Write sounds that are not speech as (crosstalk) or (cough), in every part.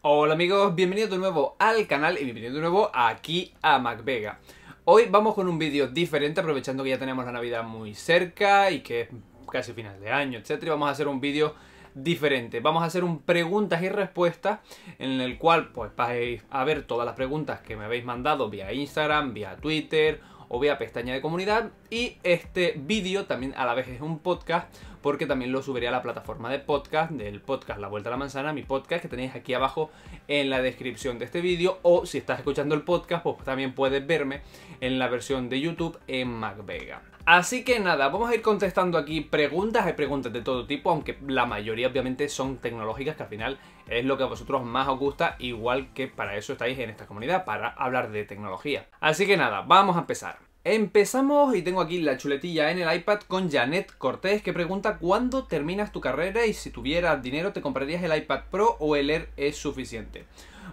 Hola amigos, bienvenidos de nuevo al canal y bienvenidos de nuevo aquí a MacVega. Hoy vamos con un vídeo diferente aprovechando que ya tenemos la Navidad muy cerca y que es casi final de año, etc. Y vamos a hacer un vídeo diferente. Vamos a hacer un preguntas y respuestas en el cual pues vais a ver todas las preguntas que me habéis mandado vía Instagram, vía Twitter o vía pestaña de comunidad y este vídeo también a la vez es un podcast porque también lo subiré a la plataforma de podcast, del podcast La Vuelta a la Manzana, mi podcast que tenéis aquí abajo en la descripción de este vídeo, o si estás escuchando el podcast, pues también puedes verme en la versión de YouTube en MacVega. Así que nada, vamos a ir contestando aquí preguntas, hay preguntas de todo tipo, aunque la mayoría obviamente son tecnológicas, que al final es lo que a vosotros más os gusta, igual que para eso estáis en esta comunidad, para hablar de tecnología. Así que nada, vamos a empezar. Empezamos y tengo aquí la chuletilla en el iPad con Janet Cortés que pregunta cuándo terminas tu carrera y si tuvieras dinero te comprarías el iPad Pro o el Air es suficiente.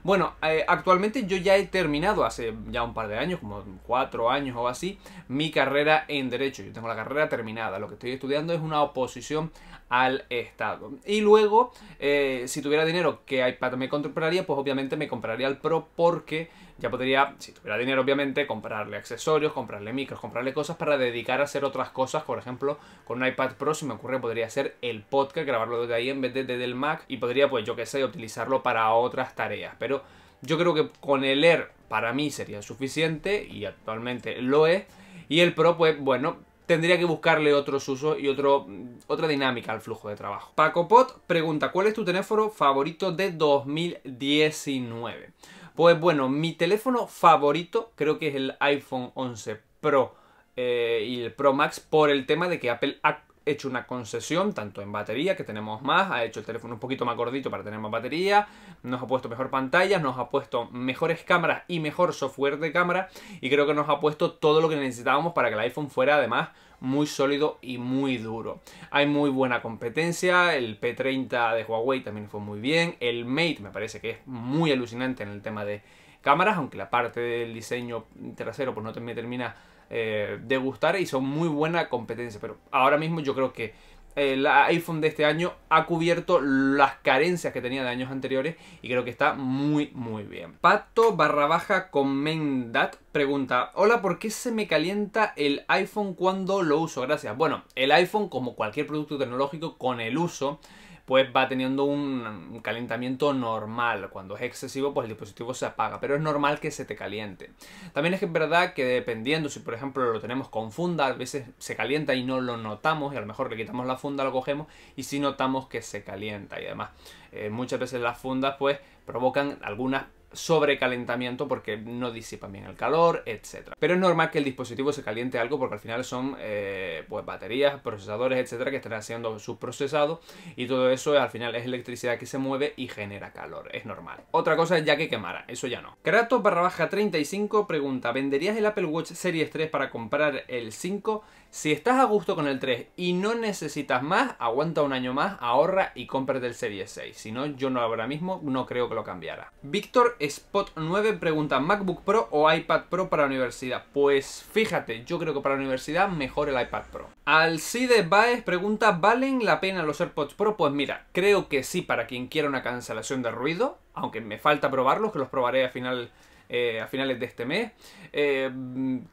Bueno, eh, actualmente yo ya he terminado hace ya un par de años, como cuatro años o así, mi carrera en Derecho. Yo tengo la carrera terminada. Lo que estoy estudiando es una oposición al Estado. Y luego, eh, si tuviera dinero que iPad me compraría, pues obviamente me compraría el Pro porque ya podría, si tuviera dinero obviamente, comprarle accesorios, comprarle micros, comprarle cosas para dedicar a hacer otras cosas. Por ejemplo, con un iPad Pro, si me ocurre, podría hacer el podcast, grabarlo desde ahí en vez de desde el Mac y podría, pues yo qué sé, utilizarlo para otras tareas. Pero yo creo que con el Air para mí sería suficiente y actualmente lo es. Y el Pro, pues bueno, tendría que buscarle otros usos y otro, otra dinámica al flujo de trabajo. Paco Pot pregunta, ¿cuál es tu teléfono favorito de 2019? Pues bueno, mi teléfono favorito creo que es el iPhone 11 Pro eh, y el Pro Max por el tema de que Apple hecho una concesión, tanto en batería, que tenemos más, ha hecho el teléfono un poquito más gordito para tener más batería, nos ha puesto mejor pantalla, nos ha puesto mejores cámaras y mejor software de cámara, y creo que nos ha puesto todo lo que necesitábamos para que el iPhone fuera además muy sólido y muy duro. Hay muy buena competencia, el P30 de Huawei también fue muy bien, el Mate me parece que es muy alucinante en el tema de cámaras, aunque la parte del diseño trasero pues no me termina eh, de gustar y son muy buena competencia. Pero ahora mismo yo creo que el iPhone de este año ha cubierto las carencias que tenía de años anteriores y creo que está muy muy bien. Pato barra baja comendat pregunta, hola, ¿por qué se me calienta el iPhone cuando lo uso? Gracias. Bueno, el iPhone como cualquier producto tecnológico con el uso pues va teniendo un calentamiento normal. Cuando es excesivo, pues el dispositivo se apaga, pero es normal que se te caliente. También es verdad que dependiendo si por ejemplo lo tenemos con funda, a veces se calienta y no lo notamos y a lo mejor le quitamos la funda, lo cogemos y si notamos que se calienta y además eh, muchas veces las fundas pues provocan algunas sobrecalentamiento porque no disipan bien el calor, etcétera. Pero es normal que el dispositivo se caliente algo porque al final son eh, pues baterías, procesadores, etcétera, que están haciendo su procesado y todo eso al final es electricidad que se mueve y genera calor, es normal. Otra cosa es ya que quemara, eso ya no. Kratos barra baja 35 pregunta, ¿venderías el Apple Watch Series 3 para comprar el 5? Si estás a gusto con el 3 y no necesitas más, aguanta un año más, ahorra y cómprate el Serie 6. Si no, yo no, ahora mismo no creo que lo cambiara. Víctor Spot 9 pregunta, ¿MacBook Pro o iPad Pro para la universidad? Pues fíjate, yo creo que para la universidad mejor el iPad Pro. Alcide Baez pregunta, ¿valen la pena los AirPods Pro? Pues mira, creo que sí para quien quiera una cancelación de ruido, aunque me falta probarlos, que los probaré al final eh, a finales de este mes. Eh,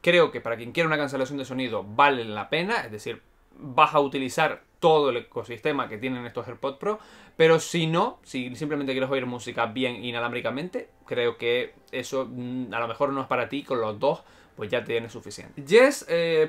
creo que para quien quiera una cancelación de sonido vale la pena, es decir, vas a utilizar todo el ecosistema que tienen estos AirPods Pro, pero si no, si simplemente quieres oír música bien inalámbricamente, creo que eso mm, a lo mejor no es para ti con los dos pues ya tiene suficiente. Jess.vgs eh,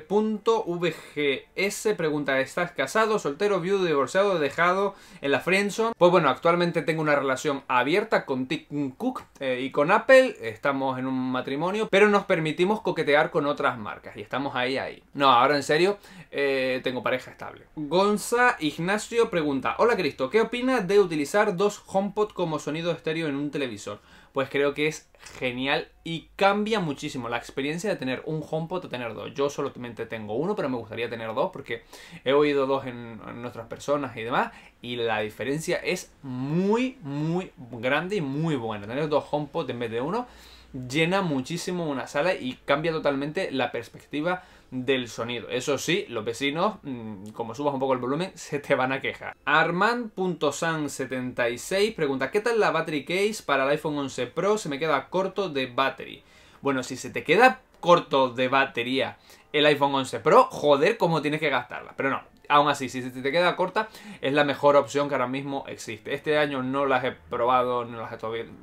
pregunta, ¿estás casado, soltero, viudo, divorciado, dejado en la friendzone? Pues bueno, actualmente tengo una relación abierta con Tim Cook eh, y con Apple, estamos en un matrimonio, pero nos permitimos coquetear con otras marcas y estamos ahí, ahí. No, ahora en serio, eh, tengo pareja estable. Gonza Ignacio pregunta, hola Cristo, ¿qué opinas de utilizar dos HomePod como sonido estéreo en un televisor? pues creo que es genial y cambia muchísimo la experiencia de tener un HomePod o tener dos. Yo solamente tengo uno, pero me gustaría tener dos porque he oído dos en, nuestras otras personas y demás y la diferencia es muy, muy grande y muy buena. Tener dos HomePod en vez de uno llena muchísimo una sala y cambia totalmente la perspectiva del sonido. Eso sí, los vecinos, mm, como subas un poco el volumen, (laughs) se te van a quejar. Arman.san76 pregunta, ¿qué tal la battery case para el iPhone 11 Pro? Se me queda corto de battery. Bueno, si se te queda corto de batería el iPhone 11 Pro, joder, cómo tienes que gastarla. Pero no, aún así, si te queda corta, es la mejor opción que ahora mismo existe. Este año no las he probado, no las he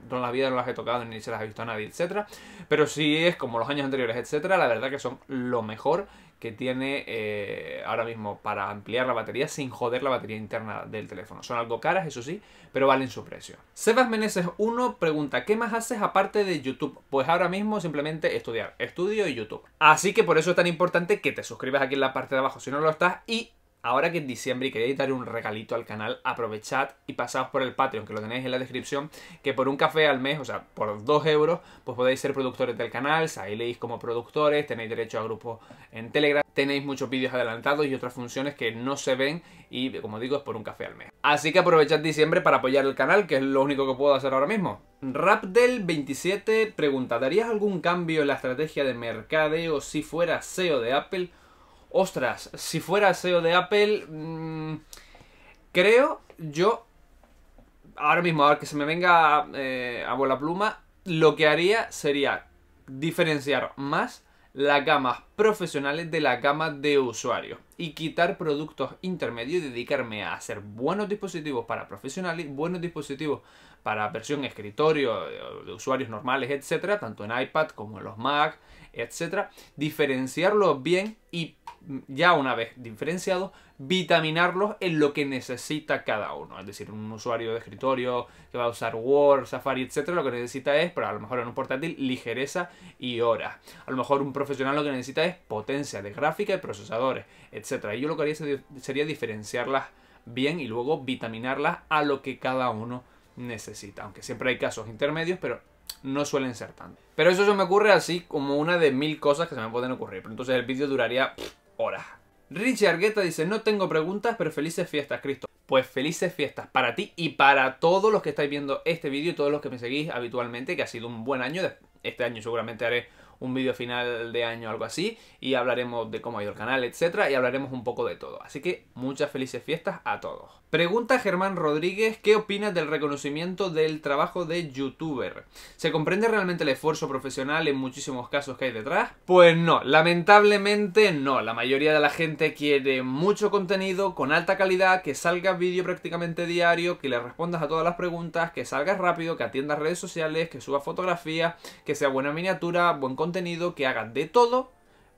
las vida no las he tocado, ni se las he visto a nadie, etcétera. Pero si es como los años anteriores, etcétera. La verdad que son lo mejor que tiene eh, ahora mismo para ampliar la batería sin joder la batería interna del teléfono. Son algo caras, eso sí, pero valen su precio. Sebas Meneses 1 pregunta, ¿qué más haces aparte de YouTube? Pues ahora mismo simplemente estudiar, estudio y YouTube. Así que por eso es tan importante que te suscribas aquí en la parte de abajo si no lo estás y Ahora que en diciembre y queréis dar un regalito al canal, aprovechad y pasad por el Patreon, que lo tenéis en la descripción, que por un café al mes, o sea, por 2 euros, pues podéis ser productores del canal, ahí leéis como productores, tenéis derecho a grupos en Telegram, tenéis muchos vídeos adelantados y otras funciones que no se ven y, como digo, es por un café al mes. Así que aprovechad diciembre para apoyar el canal, que es lo único que puedo hacer ahora mismo. Rapdel27 pregunta, ¿darías algún cambio en la estrategia de mercadeo si fuera CEO de Apple? ostras, si fuera SEO de Apple, mm, creo yo, ahora mismo, ahora que se me venga eh, a bola pluma, lo que haría sería diferenciar más las gamas profesionales de la gama de usuarios y quitar productos intermedios y dedicarme a hacer buenos dispositivos para profesionales, buenos dispositivos para versión escritorio eh, de usuarios normales, etcétera, tanto en iPad como en los Mac, etcétera, diferenciarlos bien y mm, ya una vez diferenciados, vitaminarlos en lo que necesita cada uno. Es decir, un usuario de escritorio que va a usar Word, Safari, etcétera, lo que necesita es, pero a lo mejor en un portátil, ligereza y horas. A lo mejor un profesional lo que necesita es potencia de gráfica y procesadores, etcétera. Y yo lo que haría sería diferenciarlas bien y luego vitaminarlas a lo que cada uno necesita. Aunque siempre hay casos intermedios, pero no suelen ser tantos. Pero eso se me ocurre así como una de mil cosas que se me pueden ocurrir. Pero entonces el vídeo duraría horas. Richie Argueta dice, no tengo preguntas, pero felices fiestas, Cristo. Pues felices fiestas para ti y para todos los que estáis viendo este vídeo y todos los que me seguís habitualmente, que ha sido un buen año. Este año seguramente haré un vídeo final de año o algo así, y hablaremos de cómo ha ido el canal, etcétera, y hablaremos un poco de todo. Así que muchas felices fiestas a todos. Pregunta Germán Rodríguez, ¿qué opinas del reconocimiento del trabajo de youtuber? ¿Se comprende realmente el esfuerzo profesional en muchísimos casos que hay detrás? Pues no, lamentablemente no. La mayoría de la gente quiere mucho contenido con alta calidad, que salga vídeo prácticamente diario, que le respondas a todas las preguntas, que salgas rápido, que atiendas redes sociales, que subas fotografías, que sea buena miniatura, buen contenido contenido que haga de todo,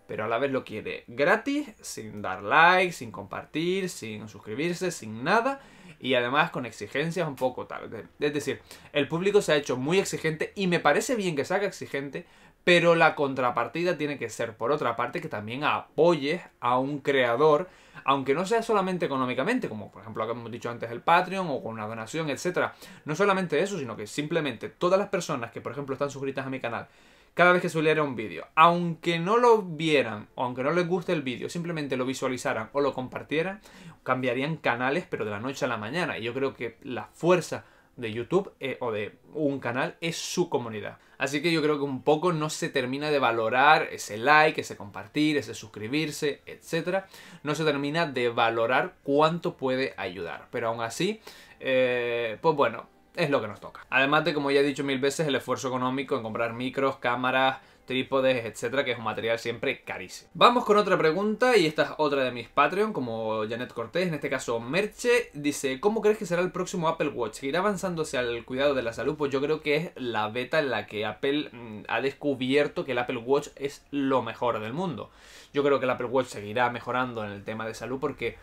pero a la vez lo quiere gratis, sin dar like, sin compartir, sin suscribirse, sin nada. Y además con exigencias un poco tal. Es decir, el público se ha hecho muy exigente y me parece bien que se haga exigente, pero la contrapartida tiene que ser, por otra parte, que también apoye a un creador, aunque no sea solamente económicamente, como por ejemplo lo que hemos dicho antes el Patreon o con una donación, etc. No solamente eso, sino que simplemente todas las personas que, por ejemplo, están suscritas a mi canal cada vez que subiera un vídeo. Aunque no lo vieran, o aunque no les guste el vídeo, simplemente lo visualizaran o lo compartieran, cambiarían canales, pero de la noche a la mañana. Y yo creo que la fuerza de YouTube eh, o de un canal es su comunidad. Así que yo creo que un poco no se termina de valorar ese like, ese compartir, ese suscribirse, etc. No se termina de valorar cuánto puede ayudar. Pero aún así, eh, pues bueno, es lo que nos toca. Además de, como ya he dicho mil veces, el esfuerzo económico en comprar micros, cámaras, trípodes, etcétera, que es un material siempre carísimo. Vamos con otra pregunta, y esta es otra de mis Patreon, como Janet Cortés, en este caso Merche, dice, ¿cómo crees que será el próximo Apple Watch? ¿Seguirá irá avanzando al cuidado de la salud? Pues yo creo que es la beta en la que Apple mm, ha descubierto que el Apple Watch es lo mejor del mundo. Yo creo que el Apple Watch seguirá mejorando en el tema de salud porque...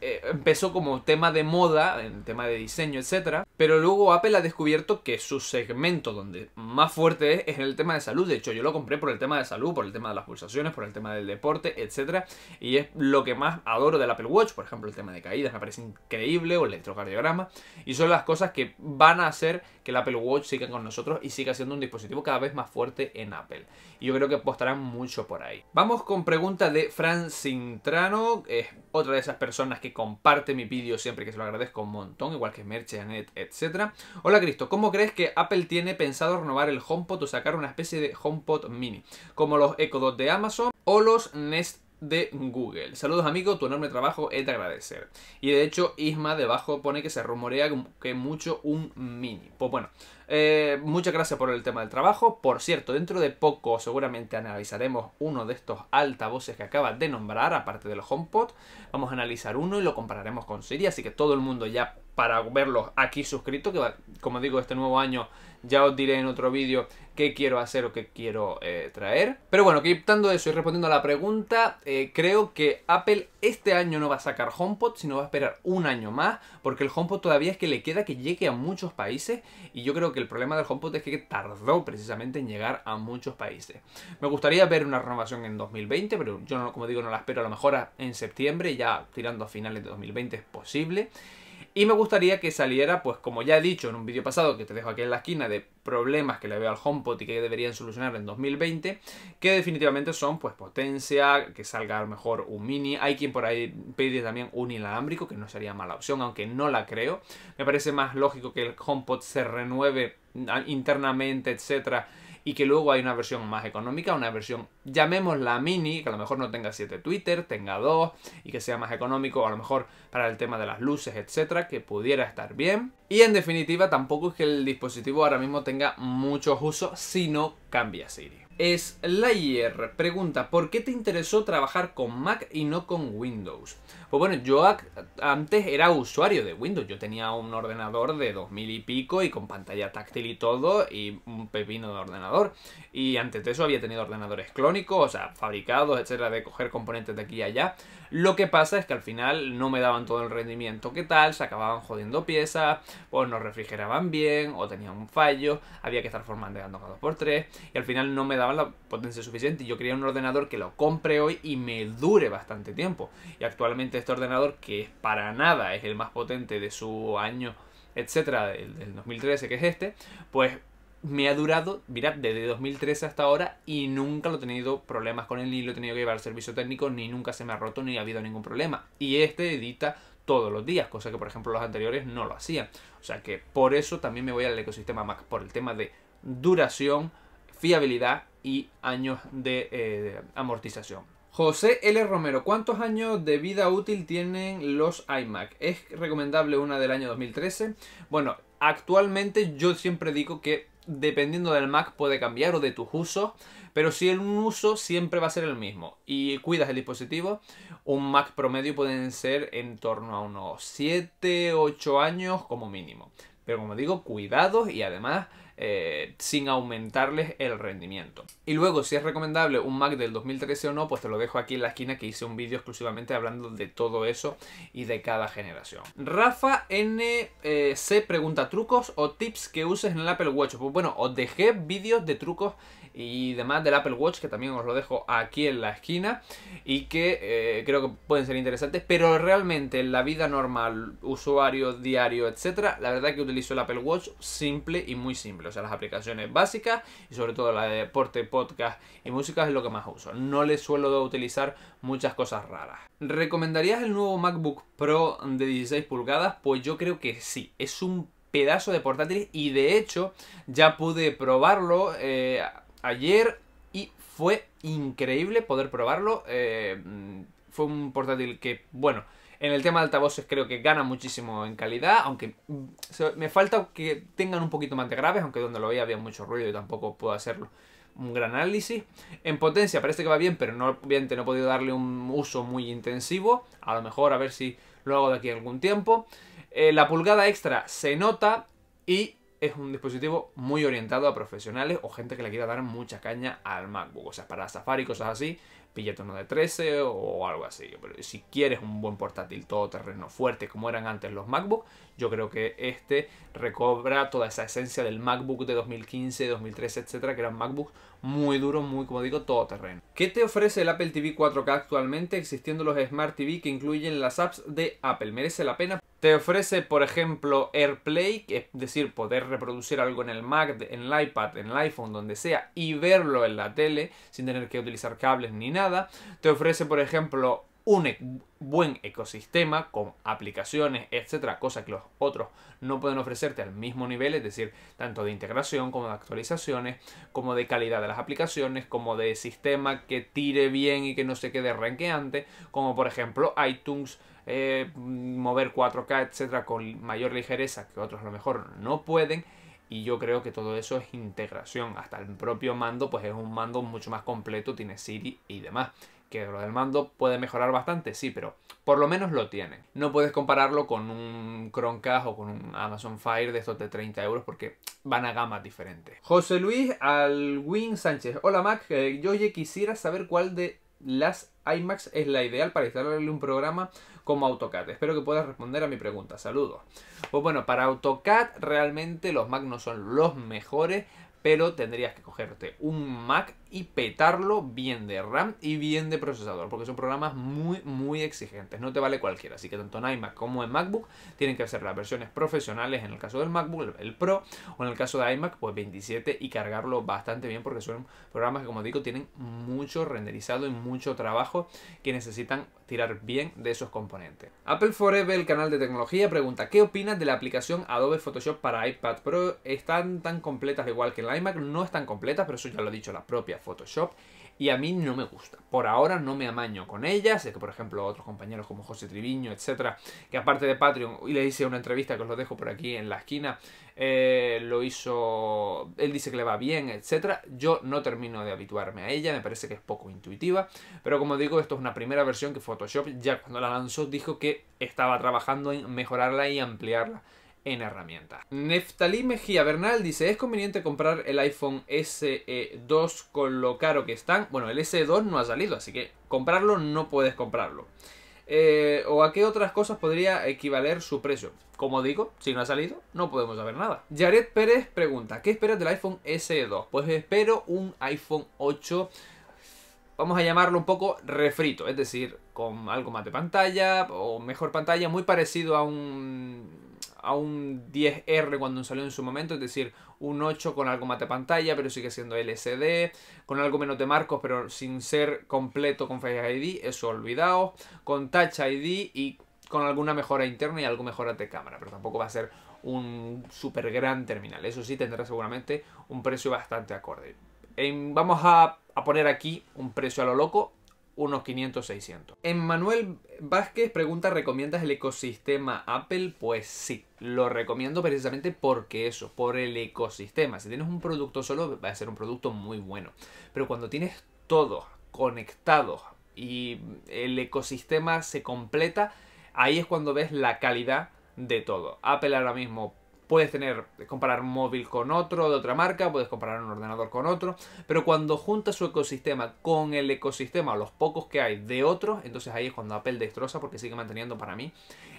Eh, empezó como tema de moda, en tema de diseño, etcétera, pero luego Apple ha descubierto que su segmento donde más fuerte es es en el tema de salud. De hecho, yo lo compré por el tema de salud, por el tema de las pulsaciones, por el tema del deporte, etc. Y es lo que más adoro del Apple Watch. Por ejemplo, el tema de caídas me parece increíble o el electrocardiograma. Y son las cosas que van a hacer que el Apple Watch siga con nosotros y siga siendo un dispositivo cada vez más fuerte en Apple. Y yo creo que apostarán mucho por ahí. Vamos con pregunta de Fran Sintrano. Es otra de esas personas que comparte mi vídeo siempre, que se lo agradezco un montón, igual que Merche, etc. Hola Cristo, ¿cómo crees que Apple tiene pensado renovar el HomePod o sacar una especie de HomePod mini? Como los Echo de Amazon o los Nest de Google. Saludos amigo, tu enorme trabajo es de agradecer. Y de hecho, Isma debajo pone que se rumorea que mucho un mini. Pues bueno, eh, muchas gracias por el tema del trabajo. Por cierto, dentro de poco seguramente analizaremos uno de estos altavoces que acaba de nombrar, aparte del HomePod. Vamos a analizar uno y lo compararemos con Siri, así que todo el mundo ya para verlos aquí suscrito, que como digo, este nuevo año ya os diré en otro vídeo qué quiero hacer o qué quiero eh, traer. Pero bueno, quitando eso y respondiendo a la pregunta, eh, creo que Apple este año no va a sacar HomePod, sino va a esperar un año más, porque el HomePod todavía es que le queda que llegue a muchos países, y yo creo que el problema del HomePod es que tardó precisamente en llegar a muchos países. Me gustaría ver una renovación en 2020, pero yo, no, como digo, no la espero, a lo mejor en septiembre, ya tirando a finales de 2020 es posible. Y me gustaría que saliera, pues como ya he dicho en un vídeo pasado que te dejo aquí en la esquina de problemas que le veo al HomePod y que deberían solucionar en 2020, que definitivamente son pues potencia, que salga a lo mejor un mini, hay quien por ahí pide también un inalámbrico, que no sería mala opción, aunque no la creo. Me parece más lógico que el HomePod se renueve internamente, etcétera, y que luego hay una versión más económica, una versión, llamémosla mini, que a lo mejor no tenga 7 Twitter, tenga 2 y que sea más económico, a lo mejor para el tema de las luces, etcétera, que pudiera estar bien. Y en definitiva, tampoco es que el dispositivo ahora mismo tenga muchos usos si no cambia Siri. Slayer pregunta, ¿por qué te interesó trabajar con Mac y no con Windows? Pues bueno, yo antes era usuario de Windows. Yo tenía un ordenador de 2000 y pico y con pantalla táctil y todo y un pepino de ordenador. Y antes de eso había tenido ordenadores clónicos, o sea, fabricados, etcétera, de coger componentes de aquí y allá. Lo que pasa es que al final no me daban todo el rendimiento que tal, se acababan jodiendo piezas, o no refrigeraban bien, o tenían un fallo, había que estar formando cada 2x3, y al final no me daban la potencia suficiente. Yo quería un ordenador que lo compre hoy y me dure bastante tiempo. Y actualmente este ordenador, que es para nada es el más potente de su año, etcétera, del 2013, que es este, pues me ha durado, mirad, desde 2013 hasta ahora y nunca lo he tenido problemas con él, ni lo he tenido que llevar al servicio técnico, ni nunca se me ha roto, ni ha habido ningún problema. Y este edita todos los días, cosa que por ejemplo los anteriores no lo hacían. O sea que por eso también me voy al ecosistema Mac, por el tema de duración, fiabilidad y años de eh, amortización. José L. Romero, ¿cuántos años de vida útil tienen los iMac? ¿Es recomendable una del año 2013? Bueno, actualmente yo siempre digo que dependiendo del Mac puede cambiar o de tus usos, pero si el uso siempre va a ser el mismo y cuidas el dispositivo, un Mac promedio pueden ser en torno a unos 7, 8 años como mínimo. Pero como digo, cuidados y además eh, sin aumentarles el rendimiento. Y luego, si es recomendable un Mac del 2013 o no, pues te lo dejo aquí en la esquina que hice un vídeo exclusivamente hablando de todo eso y de cada generación. Rafa NC eh, pregunta trucos o tips que uses en el Apple Watch. Pues bueno, os dejé vídeos de trucos y demás del Apple Watch que también os lo dejo aquí en la esquina y que eh, creo que pueden ser interesantes pero realmente en la vida normal usuario diario etcétera la verdad que utilizo el Apple Watch simple y muy simple o sea, las aplicaciones básicas y sobre todo la de deporte, podcast y música es lo que más uso. No le suelo utilizar muchas cosas raras. ¿Recomendarías el nuevo MacBook Pro de 16 pulgadas? Pues yo creo que sí. Es un pedazo de portátil y de hecho ya pude probarlo eh, ayer y fue increíble poder probarlo. Eh, mm, fue un portátil que, bueno, en el tema de altavoces creo que gana muchísimo en calidad, aunque mm, me falta que tengan un poquito más de graves, aunque donde lo veía había mucho ruido y tampoco puedo hacerlo un gran análisis. En potencia parece que va bien, pero no, obviamente no he podido darle un uso muy intensivo. A lo mejor a ver si lo hago de aquí a algún tiempo. Eh, la pulgada extra se nota y es un dispositivo muy orientado a profesionales o gente que le quiera dar mucha caña al MacBook. O sea, para Safari y cosas así, piloto uno de 13 o algo así. Pero si quieres un buen portátil todoterreno fuerte como eran antes los MacBook, yo creo que este recobra toda esa esencia del MacBook de 2015, 2013, etcétera, que eran MacBooks muy duros, muy, como digo, todoterreno. ¿Qué te ofrece el Apple TV 4K actualmente existiendo los Smart TV que incluyen las apps de Apple? ¿Merece la pena? Te ofrece, por ejemplo, AirPlay, es decir, poder reproducir algo en el Mac, en el iPad, en el iPhone, donde sea, y verlo en la tele sin tener que utilizar cables ni nada. Te ofrece, por ejemplo, un buen ecosistema con aplicaciones, etcétera, cosa que los otros no pueden ofrecerte al mismo nivel, es decir, tanto de integración como de actualizaciones, como de calidad de las aplicaciones, como de sistema que tire bien y que no se quede ranqueante, como por ejemplo iTunes, eh, mover 4K, etcétera, con mayor ligereza que otros a lo mejor no pueden. Y yo creo que todo eso es integración. Hasta el propio mando, pues es un mando mucho más completo, tiene Siri y demás que lo del mando puede mejorar bastante, sí, pero por lo menos lo tienen. No puedes compararlo con un Chromecast o con un Amazon Fire de estos de 30 euros porque van a gamas diferentes. José Luis Alwin Sánchez. Hola Mac, eh, yo ya quisiera saber cuál de las iMacs es la ideal para instalarle un programa como AutoCAD. Espero que puedas responder a mi pregunta. Saludos. Pues bueno, para AutoCAD realmente los Mac no son los mejores, pero tendrías que cogerte un Mac y petarlo bien de RAM y bien de procesador, porque son programas muy, muy exigentes, no te vale cualquiera. Así que tanto en iMac como en MacBook tienen que hacer las versiones profesionales, en el caso del MacBook, el Pro, o en el caso de iMac, pues 27 y cargarlo bastante bien, porque son programas que, como digo, tienen mucho renderizado y mucho trabajo que necesitan tirar bien de esos componentes. Apple Forever, el canal de tecnología, pregunta, ¿qué opinas de la aplicación Adobe Photoshop para iPad Pro? ¿Están tan completas igual que en iMac? No están completas, pero eso ya lo he dicho, las propias Photoshop y a mí no me gusta. Por ahora no me amaño con ella. Sé que, por ejemplo, otros compañeros como José Triviño, etcétera, que aparte de Patreon, y le hice una entrevista que os lo dejo por aquí en la esquina, eh, lo hizo. Él dice que le va bien, etcétera. Yo no termino de habituarme a ella, me parece que es poco intuitiva. Pero como digo, esto es una primera versión que Photoshop, ya cuando la lanzó, dijo que estaba trabajando en mejorarla y ampliarla en herramientas. Neftalí Mejía Bernal dice, ¿es conveniente comprar el iPhone SE2 con lo caro que están? Bueno, el SE2 no ha salido, así que comprarlo no puedes comprarlo. Eh, o a qué otras cosas podría equivaler su precio. Como digo, si no ha salido, no podemos saber nada. Jared Pérez pregunta, ¿qué esperas del iPhone SE2? Pues espero un iPhone 8, vamos a llamarlo un poco refrito, es decir, con algo más de pantalla o mejor pantalla, muy parecido a un a un 10R cuando salió en su momento, es decir, un 8 con algo más de pantalla, pero sigue siendo LCD, con algo menos de marcos, pero sin ser completo con Face ID, eso olvidado, con Touch ID y con alguna mejora interna y algo mejora de cámara, pero tampoco va a ser un super gran terminal. Eso sí, tendrá seguramente un precio bastante acorde. vamos a, a poner aquí un precio a lo loco, unos 500, 600. En Manuel Vázquez pregunta, ¿recomiendas el ecosistema Apple? Pues sí, lo recomiendo precisamente porque eso, por el ecosistema. Si tienes un producto solo, va a ser un producto muy bueno. Pero cuando tienes todo conectado y el ecosistema se completa, ahí es cuando ves la calidad de todo. Apple ahora mismo Puedes tener, comparar un móvil con otro de otra marca, puedes comparar un ordenador con otro, pero cuando junta su ecosistema con el ecosistema, los pocos que hay de otros, entonces ahí es cuando Apple destroza porque sigue manteniendo para mí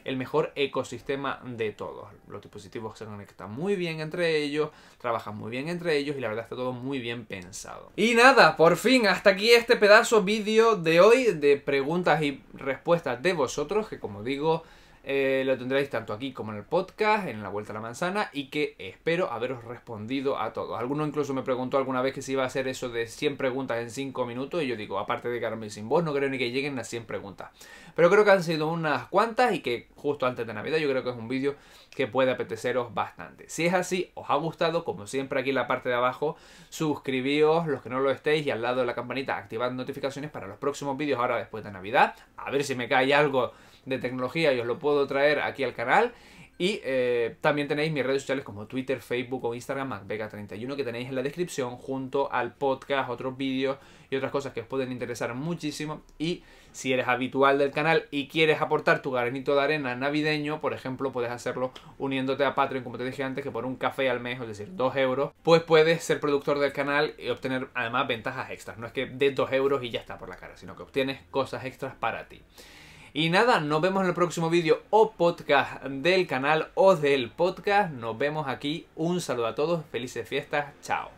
el mejor ecosistema de todos. Los dispositivos se conectan muy bien entre ellos, trabajan muy bien entre ellos y la verdad está todo muy bien pensado. Y nada, por fin, hasta aquí este pedazo vídeo de hoy de preguntas y respuestas de vosotros, que como digo... Eh, lo tendréis tanto aquí como en el podcast, en la Vuelta a la Manzana, y que espero haberos respondido a todos. Alguno incluso me preguntó alguna vez que si iba a hacer eso de 100 preguntas en 5 minutos, y yo digo, aparte de Carmen sin voz, no creo ni que lleguen a 100 preguntas. Pero creo que han sido unas cuantas y que justo antes de Navidad yo creo que es un vídeo que puede apeteceros bastante. Si es así, os ha gustado, como siempre aquí en la parte de abajo, suscribíos los que no lo estéis y al lado de la campanita activad notificaciones para los próximos vídeos ahora después de Navidad. A ver si me cae algo de tecnología y os lo puedo traer aquí al canal. Y eh, también tenéis mis redes sociales como Twitter, Facebook o Instagram, vega 31 que tenéis en la descripción junto al podcast, otros vídeos y otras cosas que os pueden interesar muchísimo. Y si eres habitual del canal y quieres aportar tu granito de arena navideño, por ejemplo, puedes hacerlo uniéndote a Patreon, como te dije antes, que por un café al mes, es decir, 2 euros, pues puedes ser productor del canal y obtener además ventajas extras. No es que de 2 euros y ya está por la cara, sino que obtienes cosas extras para ti. Y nada, nos vemos en el próximo vídeo o podcast del canal o del podcast. Nos vemos aquí. Un saludo a todos, felices fiestas, chao.